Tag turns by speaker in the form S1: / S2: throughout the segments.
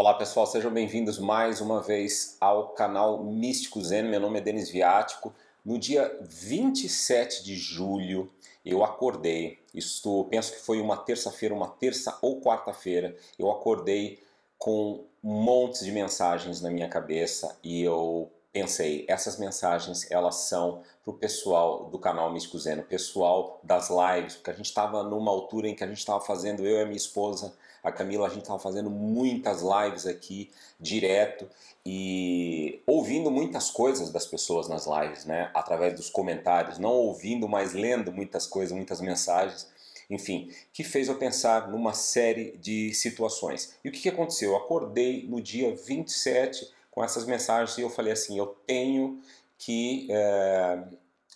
S1: Olá pessoal, sejam bem-vindos mais uma vez ao canal Místico Zen. Meu nome é Denis Viático. No dia 27 de julho eu acordei, isto penso que foi uma terça-feira, uma terça ou quarta-feira, eu acordei com montes de mensagens na minha cabeça e eu pensei, essas mensagens elas são para o pessoal do canal Místico Zen, pessoal das lives, porque a gente estava numa altura em que a gente estava fazendo, eu e a minha esposa, a Camila, a gente estava fazendo muitas lives aqui, direto, e ouvindo muitas coisas das pessoas nas lives, né? Através dos comentários, não ouvindo, mas lendo muitas coisas, muitas mensagens enfim, que fez eu pensar numa série de situações. E o que, que aconteceu? Eu acordei no dia 27 com essas mensagens e eu falei assim: eu tenho que é,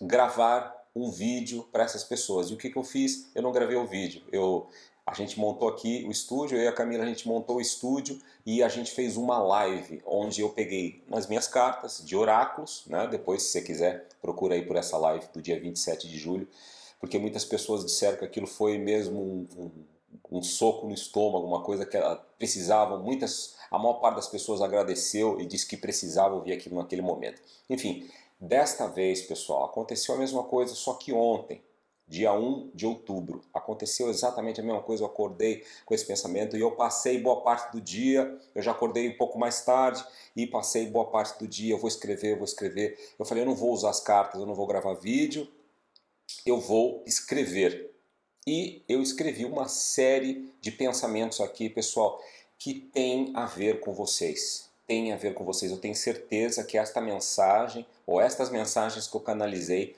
S1: gravar um vídeo para essas pessoas. E o que, que eu fiz? Eu não gravei o vídeo. Eu, a gente montou aqui o estúdio, eu e a Camila a gente montou o estúdio e a gente fez uma live onde eu peguei nas minhas cartas de oráculos, né? Depois, se você quiser, procura aí por essa live do dia 27 de julho, porque muitas pessoas disseram que aquilo foi mesmo um, um um soco no estômago, uma coisa que precisavam, muitas, a maior parte das pessoas agradeceu e disse que precisava ouvir aquilo naquele momento. Enfim, desta vez, pessoal, aconteceu a mesma coisa, só que ontem, dia 1 de outubro, aconteceu exatamente a mesma coisa, eu acordei com esse pensamento e eu passei boa parte do dia, eu já acordei um pouco mais tarde e passei boa parte do dia, eu vou escrever, eu vou escrever. Eu falei, eu não vou usar as cartas, eu não vou gravar vídeo, eu vou escrever. E eu escrevi uma série de pensamentos aqui, pessoal, que tem a ver com vocês. Tem a ver com vocês. Eu tenho certeza que esta mensagem, ou estas mensagens que eu canalizei,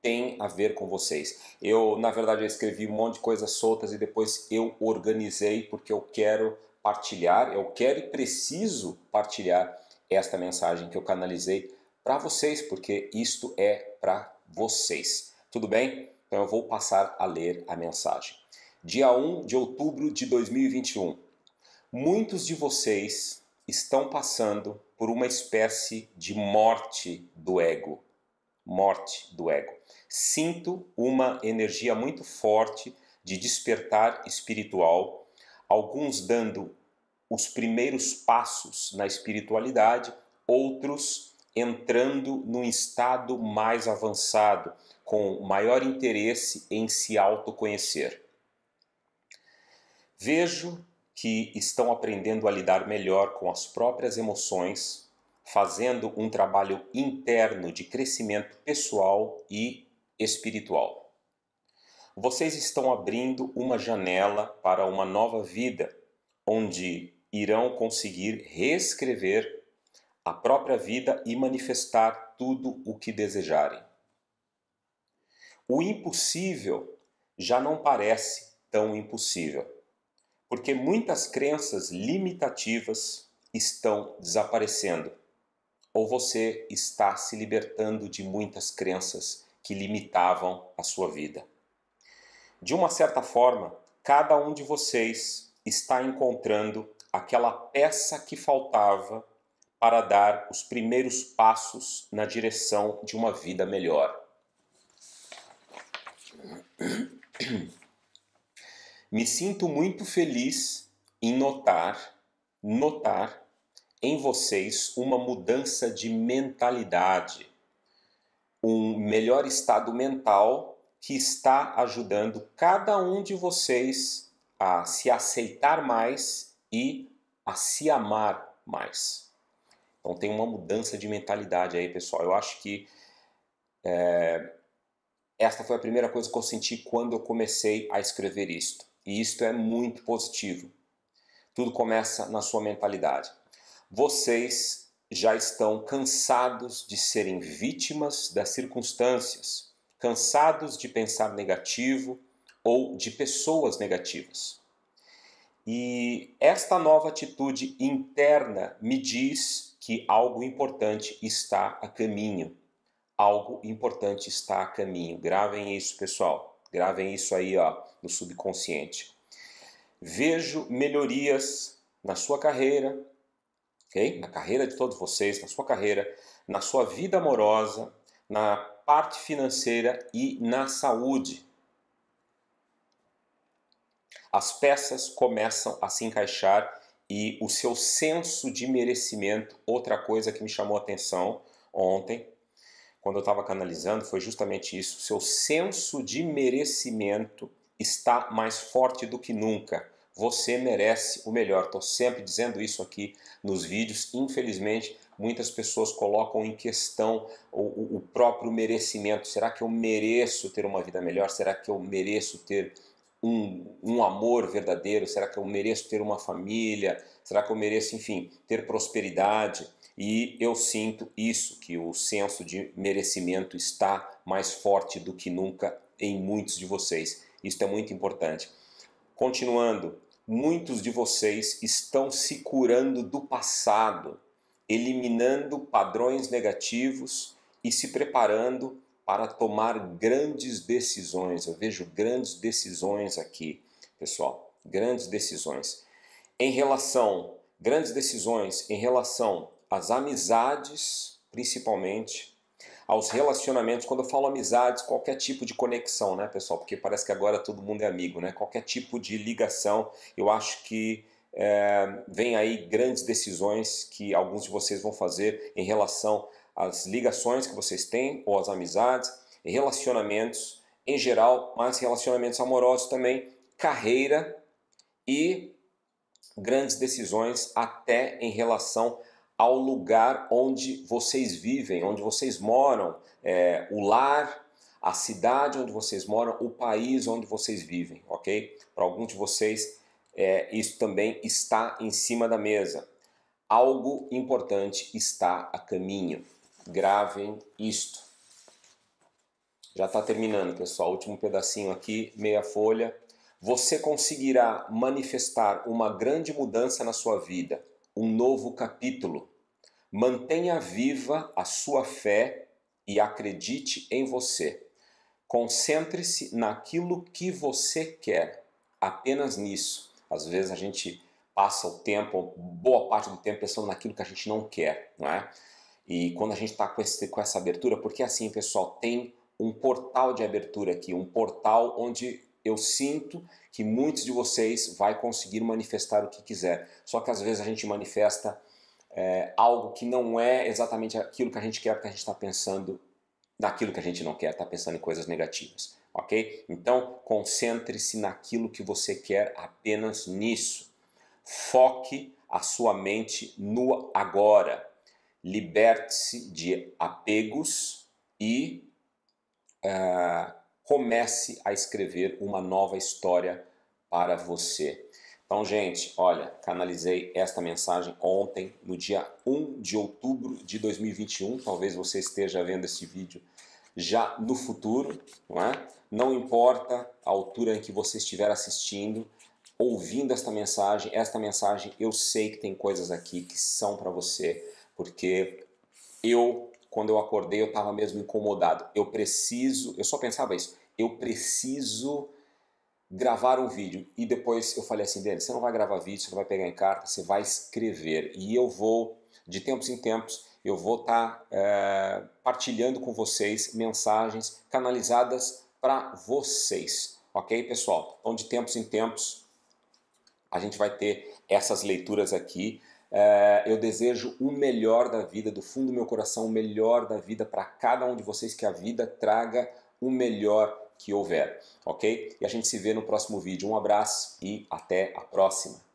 S1: tem a ver com vocês. Eu, na verdade, eu escrevi um monte de coisas soltas e depois eu organizei porque eu quero partilhar, eu quero e preciso partilhar esta mensagem que eu canalizei para vocês, porque isto é para vocês. Tudo bem? Então eu vou passar a ler a mensagem. Dia 1 de outubro de 2021. Muitos de vocês estão passando por uma espécie de morte do ego. Morte do ego. Sinto uma energia muito forte de despertar espiritual, alguns dando os primeiros passos na espiritualidade, outros entrando num estado mais avançado, com maior interesse em se autoconhecer. Vejo que estão aprendendo a lidar melhor com as próprias emoções, fazendo um trabalho interno de crescimento pessoal e espiritual. Vocês estão abrindo uma janela para uma nova vida, onde irão conseguir reescrever a própria vida e manifestar tudo o que desejarem. O impossível já não parece tão impossível, porque muitas crenças limitativas estão desaparecendo, ou você está se libertando de muitas crenças que limitavam a sua vida. De uma certa forma, cada um de vocês está encontrando aquela peça que faltava para dar os primeiros passos na direção de uma vida melhor. Me sinto muito feliz em notar, notar em vocês uma mudança de mentalidade, um melhor estado mental que está ajudando cada um de vocês a se aceitar mais e a se amar mais. Então tem uma mudança de mentalidade aí, pessoal. Eu acho que é, esta foi a primeira coisa que eu senti quando eu comecei a escrever isto. E isto é muito positivo. Tudo começa na sua mentalidade. Vocês já estão cansados de serem vítimas das circunstâncias, cansados de pensar negativo ou de pessoas negativas. E esta nova atitude interna me diz que algo importante está a caminho. Algo importante está a caminho. Gravem isso, pessoal. Gravem isso aí, ó, no subconsciente. Vejo melhorias na sua carreira, ok? Na carreira de todos vocês, na sua carreira, na sua vida amorosa, na parte financeira e na saúde. As peças começam a se encaixar e o seu senso de merecimento. Outra coisa que me chamou a atenção ontem, quando eu estava canalizando, foi justamente isso. O seu senso de merecimento está mais forte do que nunca. Você merece o melhor. Estou sempre dizendo isso aqui nos vídeos. Infelizmente, muitas pessoas colocam em questão o, o, próprio merecimento. Será que eu mereço ter uma vida melhor? Será que eu mereço ter um, um amor verdadeiro? Será que eu mereço ter uma família? Será que eu mereço, enfim, ter prosperidade? E eu sinto isso, que o senso de merecimento está mais forte do que nunca em muitos de vocês. Isso é muito importante. Continuando, muitos de vocês estão se curando do passado, eliminando padrões negativos e se preparando para tomar grandes decisões. Eu vejo grandes decisões aqui, pessoal. Grandes decisões. Em relação, grandes decisões em relação às amizades, principalmente, aos relacionamentos. Quando eu falo amizades, qualquer tipo de conexão, né, pessoal? Porque parece que agora todo mundo é amigo, né? Qualquer tipo de ligação, eu acho que é, vem aí grandes decisões que alguns de vocês vão fazer em relação as ligações que vocês têm, ou as amizades, relacionamentos em geral, mas relacionamentos amorosos também, carreira e grandes decisões até em relação ao lugar onde vocês vivem, onde vocês moram, é, o lar, a cidade onde vocês moram, o país onde vocês vivem, ok? Para alguns de vocês, é, isso também está em cima da mesa. Algo importante está a caminho. Gravem isto. Já está terminando, pessoal. Último pedacinho aqui, meia folha. Você conseguirá manifestar uma grande mudança na sua vida, um novo capítulo. Mantenha viva a sua fé e acredite em você. Concentre-se naquilo que você quer, apenas nisso. Às vezes a gente passa o tempo, boa parte do tempo, pensando naquilo que a gente não quer, não é? E quando a gente está com, com, essa abertura, porque assim, pessoal, tem um portal de abertura aqui, um portal onde eu sinto que muitos de vocês vai conseguir manifestar o que quiser. Só que às vezes a gente manifesta é, algo que não é exatamente aquilo que a gente quer, porque a gente está pensando naquilo que a gente não quer, está pensando em coisas negativas, ok? Então, concentre-se naquilo que você quer, apenas nisso. Foque a sua mente no agora liberte-se de apegos e uh, comece a escrever uma nova história para você. Então, gente, olha, canalizei esta mensagem ontem, no dia 1 de outubro de 2021. Talvez você esteja vendo este vídeo já no futuro, não é? Não importa a altura em que você estiver assistindo, ouvindo esta mensagem, esta mensagem eu sei que tem coisas aqui que são para você porque eu, quando eu acordei, eu estava mesmo incomodado. Eu preciso, eu só pensava isso, eu preciso gravar um vídeo. E depois eu falei assim, Denis, você não vai gravar vídeo, você não vai pegar em carta, você vai escrever. E eu vou, de tempos em tempos, eu vou estar tá, é, partilhando com vocês mensagens canalizadas para vocês. Ok, pessoal? Então, de tempos em tempos, a gente vai ter essas leituras aqui. É, eu desejo o melhor da vida, do fundo do meu coração, o melhor da vida para cada um de vocês, que a vida traga o melhor que houver, ok? E a gente se vê no próximo vídeo. Um abraço e até a próxima!